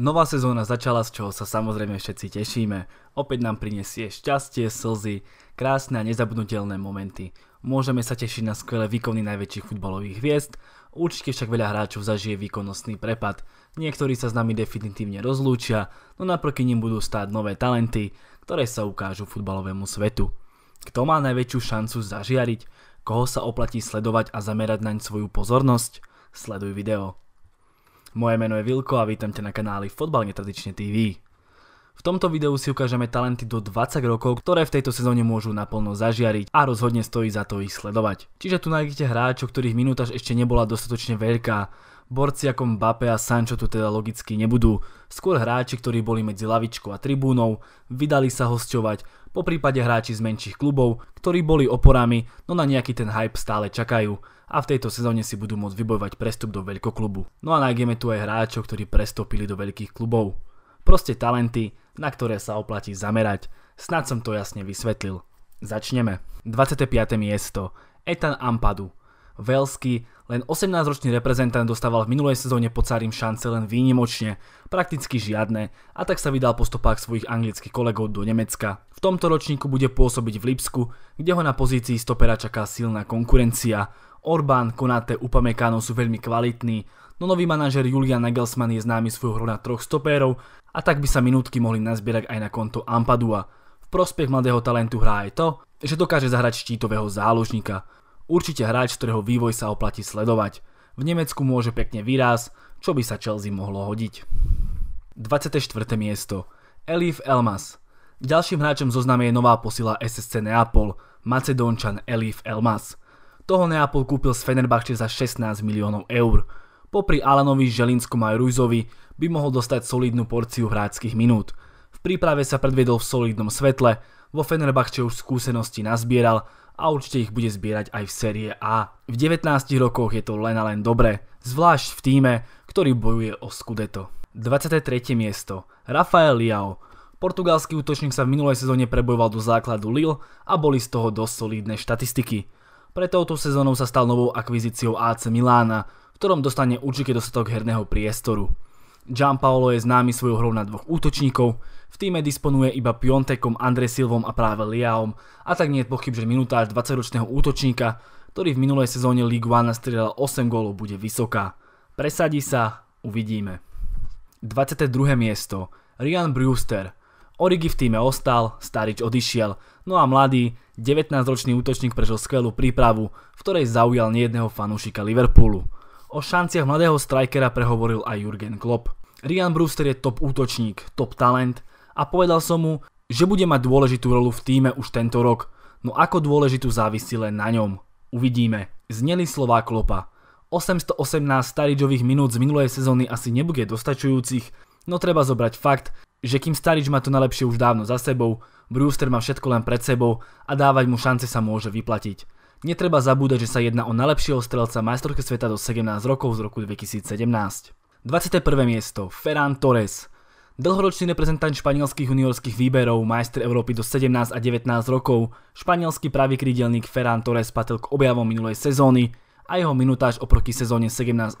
Nová sezóna začala, z čoho sa samozrejme všetci tešíme. Opäť nám prinesie šťastie, slzy, krásne a nezabudnutelné momenty. Môžeme sa tešiť na skvelé výkony najväčších futbalových hviezd, určite však veľa hráčov zažije výkonnostný prepad. Niektorí sa s nami definitívne rozlúčia, no naproti ním budú stáť nové talenty, ktoré sa ukážu futbalovému svetu. Kto má najväčšiu šancu zažiariť? Koho sa oplatí sledovať a zamerať naň svoju pozornosť? Sleduj video. Moje meno je Vilko a vítam ťa na kanáli Fotbal netradične TV. V tomto videu si ukážeme talenty do 20 rokov, ktoré v tejto sezóne môžu naplno zažiariť a rozhodne stojí za to ich sledovať. Čiže tu nájdete hráčov, ktorých minútaž ešte nebola dostatočne veľká, Borci ako Mbappé a Sancho tu teda logicky nebudú. Skôr hráči, ktorí boli medzi lavičkou a tribúnou, vydali sa hosťovať, po prípade hráči z menších klubov, ktorí boli oporami, no na nejaký ten hype stále čakajú a v tejto sezóne si budú môcť vybojovať prestup do veľkoklubu. No a nájdeme tu aj hráčov, ktorí prestopili do veľkých klubov. Proste talenty, na ktoré sa oplatí zamerať. Snad som to jasne vysvetlil. Začneme. 25. miesto. Etan Ampadu. Velsky, len 18-ročný reprezentant dostával v minulej sezóne pod Sarim šance len výnimočne, prakticky žiadne, a tak sa vydal po stopách svojich anglických kolegov do Nemecka. V tomto ročníku bude pôsobiť v Lipsku, kde ho na pozícii stopera čaká silná konkurencia. Orbán, Konate, Upamecano sú veľmi kvalitní, no nový manažer Julian Nagelsmann je známy svojho hru na troch stopérov a tak by sa minútky mohli nazbierať aj na konto Ampadua. V prospech mladého talentu hrá aj to, že dokáže zahrať štítového záložníka. Určite hráč, ktorého vývoj sa oplatí sledovať. V Nemecku môže pekne výraz, čo by sa Chelsea mohlo hodiť. 24. miesto Elif Elmas Ďalším hráčom zozname je nová posila SSC Neapol, Macedónčan Elif Elmas. Toho Neapol kúpil z Fenerbahče za 16 miliónov eur. Popri Alanovi, Želinskom a Rujzovi by mohol dostať solidnú porciu hráčských minút. V príprave sa predviedol v solidnom svetle, vo Fenerbahče už skúsenosti nazbieral a určite ich bude zbierať aj v série A. V 19 rokoch je to len a len dobre, zvlášť v týme, ktorý bojuje o Scudetto. 23. miesto Rafael Liao Portugalský útočník sa v minulej sezóne prebojoval do základu Lille a boli z toho dosť solidné štatistiky. Pre touto sezónou sa stal novou akvizíciou AC Milána, v ktorom dostane určite dostatok herného priestoru. Paolo je známy svojou hrou na dvoch útočníkov, v týme disponuje iba Piontekom, Andre Silvom a práve Liaom a tak nie je pochyb, že minutáž 20-ročného útočníka, ktorý v minulej sezóne Ligue 1 nastrieľal 8 gólov, bude vysoká. Presadí sa, uvidíme. 22. miesto Rian Brewster Origi v týme ostal, Starič odišiel, no a mladý, 19-ročný útočník prežil skvelú prípravu, v ktorej zaujal nejedného fanúšika Liverpoolu. O šanciach mladého strajkera prehovoril aj Jurgen Klopp. Rian Brewster je top útočník, top talent a povedal som mu, že bude mať dôležitú rolu v týme už tento rok, no ako dôležitú závisí len na ňom. Uvidíme. Zneli slová Klopa. 818 Staričových minút z minulej sezóny asi nebude dostačujúcich, no treba zobrať fakt, že kým Starič má to najlepšie už dávno za sebou, Brewster má všetko len pred sebou a dávať mu šance sa môže vyplatiť. Netreba zabúdať, že sa jedná o najlepšieho strelca majstrovky sveta do 17 rokov z roku 2017. 21. miesto Ferran Torres Dlhoročný reprezentant španielských juniorských výberov, majster Európy do 17 a 19 rokov, španielský pravý krídelník Ferran Torres patil k objavom minulej sezóny a jeho minutáž oproti sezóne 17-18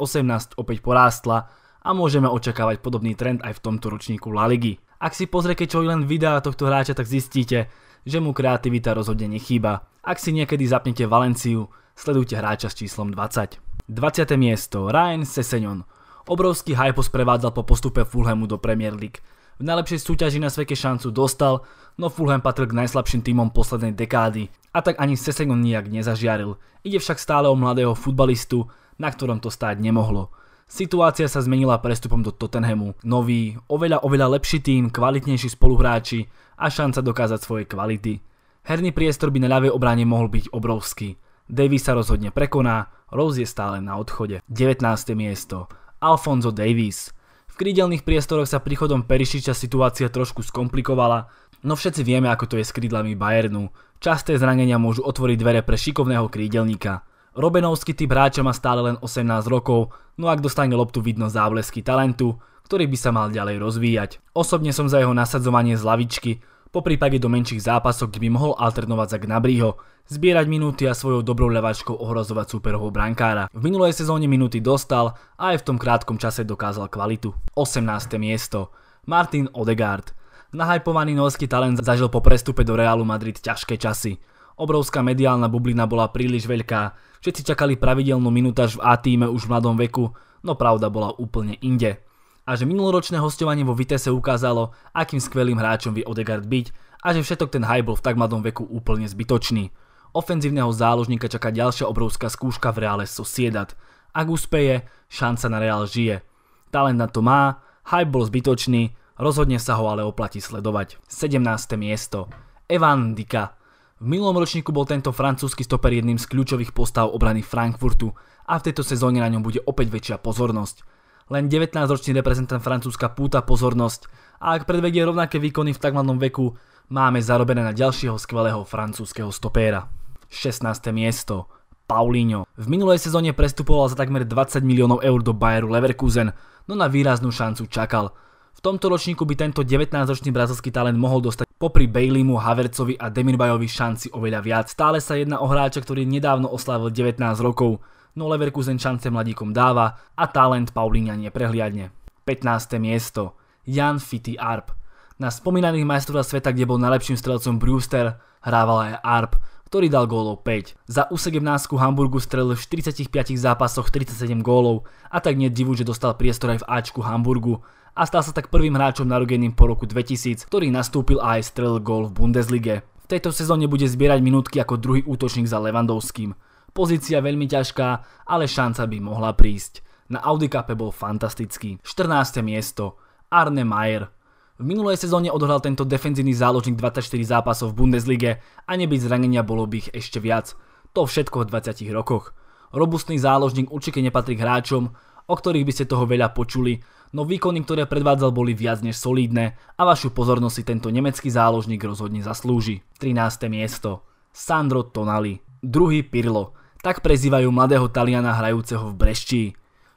opäť porástla a môžeme očakávať podobný trend aj v tomto ročníku La Ligy. Ak si pozriete čo len videa tohto hráča, tak zistíte, že mu kreativita rozhodne nechýba. Ak si niekedy zapnete Valenciu, sledujte hráča s číslom 20. 20. miesto Ryan Sessegnon. Obrovský hypos prevádzal po postupe Fulhamu do Premier League. V najlepšej súťaži na sveke šancu dostal, no Fulham patril k najslabším týmom poslednej dekády a tak ani Sessegnon nijak nezažiaril. Ide však stále o mladého futbalistu, na ktorom to stáť nemohlo. Situácia sa zmenila prestupom do Tottenhamu. Nový, oveľa oveľa lepší tým, kvalitnejší spoluhráči a šanca dokázať svoje kvality. Herný priestor by na ľavej obrane mohol byť obrovský. Davy sa rozhodne prekoná, Rose je stále na odchode. 19. miesto. Alfonso Davies. V krídelných priestoroch sa príchodom Perišiča situácia trošku skomplikovala, no všetci vieme ako to je s krídlami Bayernu. Časté zranenia môžu otvoriť dvere pre šikovného krídelníka. Robenovský typ hráča má stále len 18 rokov, no ak dostane loptu vidno záblesky talentu, ktorý by sa mal ďalej rozvíjať. Osobne som za jeho nasadzovanie z lavičky, po prípade do menších zápasov, kde by mohol alternovať za Gnabryho, zbierať minúty a svojou dobrou levačkou ohrozovať superovho brankára. V minulej sezóne minúty dostal a aj v tom krátkom čase dokázal kvalitu. 18. miesto Martin Odegaard Nahajpovaný norský talent zažil po prestupe do Realu Madrid ťažké časy. Obrovská mediálna bublina bola príliš veľká, všetci čakali pravidelnú minútaž v A-týme už v mladom veku, no pravda bola úplne inde. A že minuloročné hostovanie vo Vitesse ukázalo, akým skvelým hráčom vie Odegaard byť a že všetok ten hype bol v tak mladom veku úplne zbytočný. Ofenzívneho záložníka čaká ďalšia obrovská skúška v Reále Sosiedat. Ak uspeje, šanca na Reál žije. Talent na to má, hype bol zbytočný, rozhodne sa ho ale oplatí sledovať. 17. miesto. Evan Dika v minulom ročníku bol tento francúzsky stoper jedným z kľúčových postav obrany Frankfurtu a v tejto sezóne na ňom bude opäť väčšia pozornosť. Len 19-ročný reprezentant Francúzska púta pozornosť a ak predvedie rovnaké výkony v tak mladom veku, máme zarobené na ďalšieho skvelého francúzskeho stopéra. 16. miesto Paulinho. V minulej sezóne prestupoval za takmer 20 miliónov eur do Bayeru Leverkusen, no na výraznú šancu čakal. V tomto ročníku by tento 19-ročný brazilský talent mohol dostať Popri Baileymu, Havercovi a Demirbajovi šanci oveľa viac, stále sa jedná o hráča, ktorý nedávno oslávil 19 rokov, no Leverkusen šance mladíkom dáva a talent Paulíňa neprehliadne. 15. miesto Jan Fiti Arp Na spomínaných majstrovstvách sveta, kde bol najlepším strelcom Brewster, hrával aj Arp, ktorý dal gólov 5. Za U17 Hamburgu strelil v 45 zápasoch 37 gólov a tak nie divu, že dostal priestor aj v Ačku Hamburgu, a stal sa tak prvým hráčom narodeným po roku 2000, ktorý nastúpil a aj strelil gól v Bundeslige. V tejto sezóne bude zbierať minútky ako druhý útočník za Levandovským. Pozícia veľmi ťažká, ale šanca by mohla prísť. Na Audi Cupe bol fantastický. 14. miesto. Arne Mayer. V minulej sezóne odhral tento defenzívny záložník 24 zápasov v Bundeslige a nebyť zranenia bolo by ich ešte viac. To všetko v 20 rokoch robustný záložník určite nepatrí k hráčom, o ktorých by ste toho veľa počuli, no výkony, ktoré predvádzal, boli viac než solídne a vašu pozornosť si tento nemecký záložník rozhodne zaslúži. 13. miesto Sandro Tonali, druhý Pirlo, tak prezývajú mladého Taliana hrajúceho v Brešti.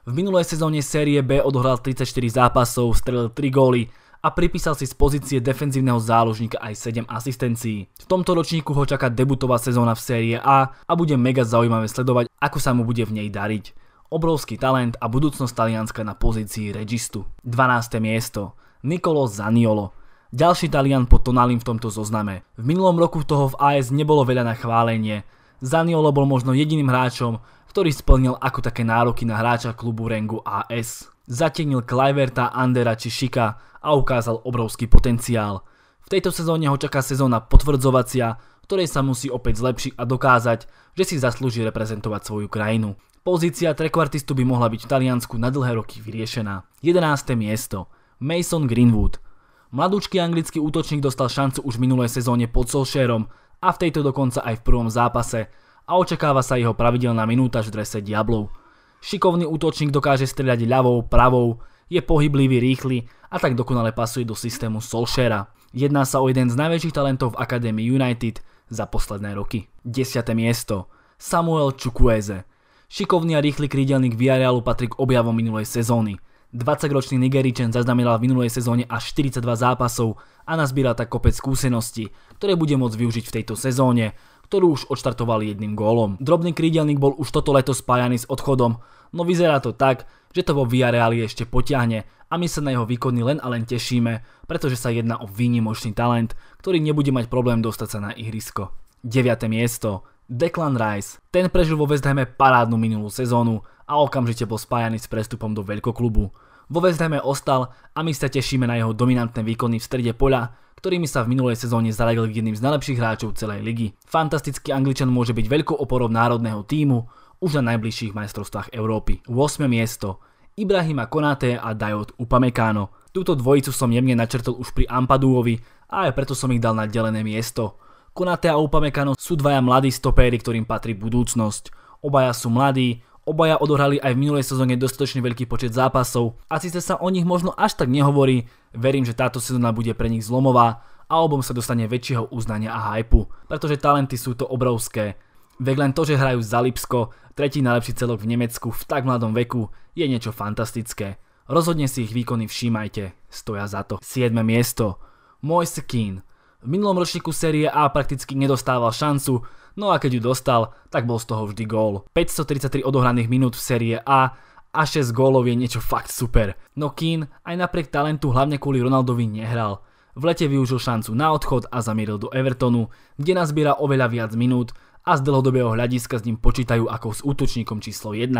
V minulej sezóne série B odohral 34 zápasov, strelil 3 góly a pripísal si z pozície defenzívneho záložníka aj 7 asistencií. V tomto ročníku ho čaká debutová sezóna v série A a bude mega zaujímavé sledovať, ako sa mu bude v nej dariť obrovský talent a budúcnosť Talianska na pozícii registu. 12. miesto Nicolo Zaniolo ďalší Talian pod Tonalim v tomto zozname. V minulom roku toho v AS nebolo veľa na chválenie. Zaniolo bol možno jediným hráčom, ktorý splnil ako také nároky na hráča klubu Rengu AS. Zatenil Klajverta, Andera či Šika a ukázal obrovský potenciál. V tejto sezóne ho čaká sezóna potvrdzovacia, ktorej sa musí opäť zlepšiť a dokázať, že si zaslúži reprezentovať svoju krajinu. Pozícia trekvartistu by mohla byť v Taliansku na dlhé roky vyriešená. 11. miesto. Mason Greenwood. Mladúčky anglický útočník dostal šancu už v minulej sezóne pod solšérom, a v tejto dokonca aj v prvom zápase a očakáva sa jeho pravidelná minúta v drese Diablov. Šikovný útočník dokáže strieľať ľavou, pravou, je pohyblivý, rýchly a tak dokonale pasuje do systému Solskjaera. Jedná sa o jeden z najväčších talentov v Akadémii United za posledné roky. 10. miesto Samuel Chukwueze Šikovný a rýchly krídelník Villarealu patrí k objavom minulej sezóny. 20-ročný Nigeričan zaznamenal v minulej sezóne až 42 zápasov a nazbíral tak kopec skúseností, ktoré bude môcť využiť v tejto sezóne, ktorú už odštartovali jedným gólom. Drobný krídelník bol už toto leto spájaný s odchodom, no vyzerá to tak, že to vo Villareali ešte potiahne a my sa na jeho výkony len a len tešíme, pretože sa jedná o výnimočný talent, ktorý nebude mať problém dostať sa na ihrisko. 9. miesto Declan Rice, ten prežil vo West Hame parádnu minulú sezónu a okamžite bol spájaný s prestupom do veľkoklubu. Vo West Hame ostal a my sa tešíme na jeho dominantné výkony v strede poľa, ktorými sa v minulej sezóne zaradil k jedným z najlepších hráčov celej ligy. Fantastický Angličan môže byť veľkou oporou národného týmu už na najbližších majstrovstvách Európy. 8. miesto Ibrahima Konaté a Dajot Upamecano. Túto dvojicu som jemne načrtol už pri Ampaduovi a aj preto som ich dal na delené miesto. Konate a Upamecano sú dvaja mladí stopéry, ktorým patrí budúcnosť. Obaja sú mladí, obaja odohrali aj v minulej sezóne dostatočne veľký počet zápasov a síce sa o nich možno až tak nehovorí, verím, že táto sezóna bude pre nich zlomová a obom sa dostane väčšieho uznania a hypu, pretože talenty sú to obrovské. Vek len to, že hrajú za Lipsko, tretí najlepší celok v Nemecku v tak mladom veku, je niečo fantastické. Rozhodne si ich výkony všímajte, stoja za to. 7. miesto. Moise Keane. V minulom ročníku série A prakticky nedostával šancu, no a keď ju dostal, tak bol z toho vždy gól. 533 odohraných minút v série A a 6 gólov je niečo fakt super. No Keane aj napriek talentu hlavne kvôli Ronaldovi nehral. V lete využil šancu na odchod a zamieril do Evertonu, kde nazbiera oveľa viac minút a z dlhodobého hľadiska s ním počítajú ako s útočníkom číslo 1.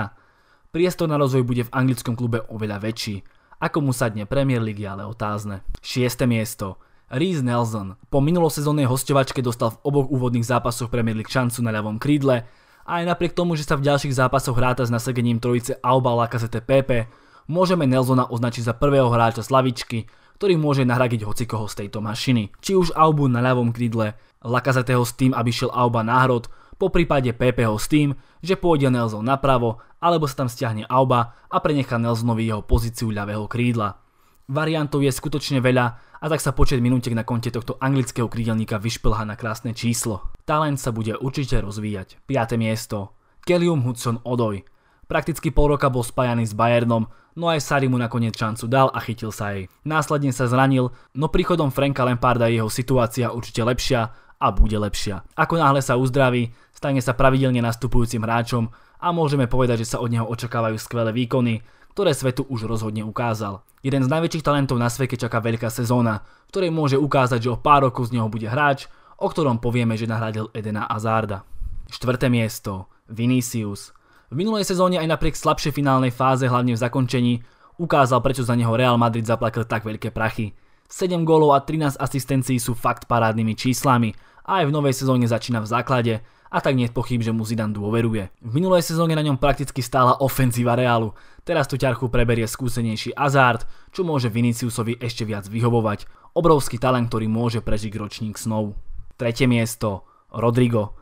Priestor na rozvoj bude v anglickom klube oveľa väčší. Ako mu sadne Premier League je ale otázne. 6. miesto. Reese Nelson po minulosezónnej hostovačke dostal v oboch úvodných zápasoch Premier League šancu na ľavom krídle a aj napriek tomu, že sa v ďalších zápasoch hráta s nasadením trojice auba Lacazette Pepe, môžeme Nelsona označiť za prvého hráča slavičky, ktorý môže nahradiť hocikoho z tejto mašiny. Či už Aubu na ľavom krídle, Lakazeteho s tým, aby šiel Auba na hrod, po prípade Pepeho s tým, že pôjde Nelson napravo, alebo sa tam stiahne auba a prenechá Nelsonovi jeho pozíciu ľavého krídla. Variantov je skutočne veľa a tak sa počet minútek na konte tohto anglického krídelníka vyšplhá na krásne číslo. Talent sa bude určite rozvíjať. 5. miesto. Kelium Hudson Odoj. Prakticky pol roka bol spájaný s Bayernom, no aj Sari mu nakoniec šancu dal a chytil sa jej. Následne sa zranil, no príchodom Franka Lemparda je jeho situácia určite lepšia a bude lepšia. Ako náhle sa uzdraví, stane sa pravidelne nastupujúcim hráčom a môžeme povedať, že sa od neho očakávajú skvelé výkony, ktoré svetu už rozhodne ukázal. Jeden z najväčších talentov na svete čaká veľká sezóna, v ktorej môže ukázať, že o pár rokov z neho bude hráč, o ktorom povieme, že nahradil Edena Azarda. Štvrté miesto. Vinicius. V minulej sezóne aj napriek slabšej finálnej fáze, hlavne v zakončení, ukázal, prečo za neho Real Madrid zaplatil tak veľké prachy. 7 gólov a 13 asistencií sú fakt parádnymi číslami a aj v novej sezóne začína v základe a tak nie je pochyb, že mu Zidane dôveruje. V minulej sezóne na ňom prakticky stála ofenzíva Realu. Teraz tu ťarchu preberie skúsenejší Azard, čo môže Viniciusovi ešte viac vyhovovať. Obrovský talent, ktorý môže prežiť ročník snov. Tretie miesto Rodrigo.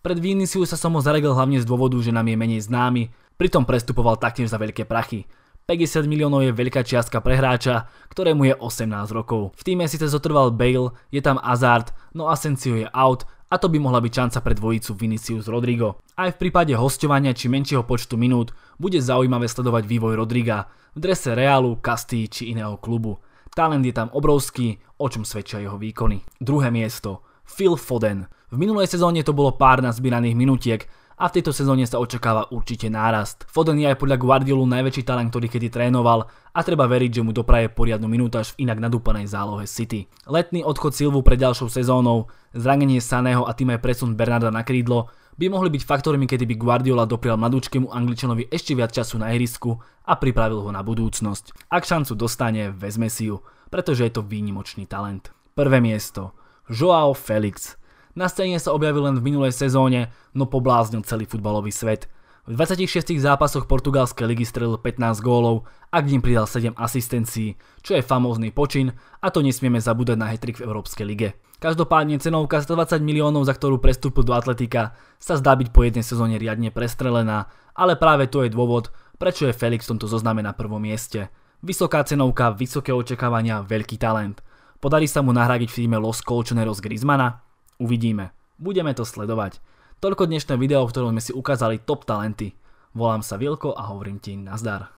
Pred sa som ho zaregel hlavne z dôvodu, že nám je menej známy, pritom prestupoval taktiež za veľké prachy. 50 miliónov je veľká čiastka pre hráča, ktorému je 18 rokov. V týme síce zotrval Bale, je tam Hazard, no Asensio je out a to by mohla byť šanca pre dvojicu Vinicius Rodrigo. Aj v prípade hostovania či menšieho počtu minút bude zaujímavé sledovať vývoj Rodriga v drese Realu, Kasty či iného klubu. Talent je tam obrovský, o čom svedčia jeho výkony. Druhé miesto. Phil Foden. V minulej sezóne to bolo pár nazbíraných minutiek, a v tejto sezóne sa očakáva určite nárast. Foden je aj podľa Guardiolu najväčší talent, ktorý kedy trénoval a treba veriť, že mu dopraje poriadnu minútaž v inak nadúpanej zálohe City. Letný odchod Silvu pred ďalšou sezónou, zranenie Saného a tým aj presun Bernarda na krídlo by mohli byť faktormi, kedy by Guardiola doprial mladúčkému Angličanovi ešte viac času na ihrisku a pripravil ho na budúcnosť. Ak šancu dostane, vezme si ju, pretože je to výnimočný talent. Prvé miesto. Joao Felix. Na scéne sa objavil len v minulej sezóne, no pobláznil celý futbalový svet. V 26 zápasoch portugalskej ligy strelil 15 gólov a k ním pridal 7 asistencií, čo je famózny počin a to nesmieme zabúdať na hetrik v Európskej lige. Každopádne cenovka 120 miliónov, za ktorú prestúpil do Atletika, sa zdá byť po jednej sezóne riadne prestrelená, ale práve to je dôvod, prečo je Felix v tomto zozname na prvom mieste. Vysoká cenovka, vysoké očakávania, veľký talent. Podarí sa mu nahradiť v týme Los Colchoneros Griezmana? Uvidíme. Budeme to sledovať. Toľko dnešné video, v ktorom sme si ukázali top talenty. Volám sa Vilko a hovorím ti nazdar.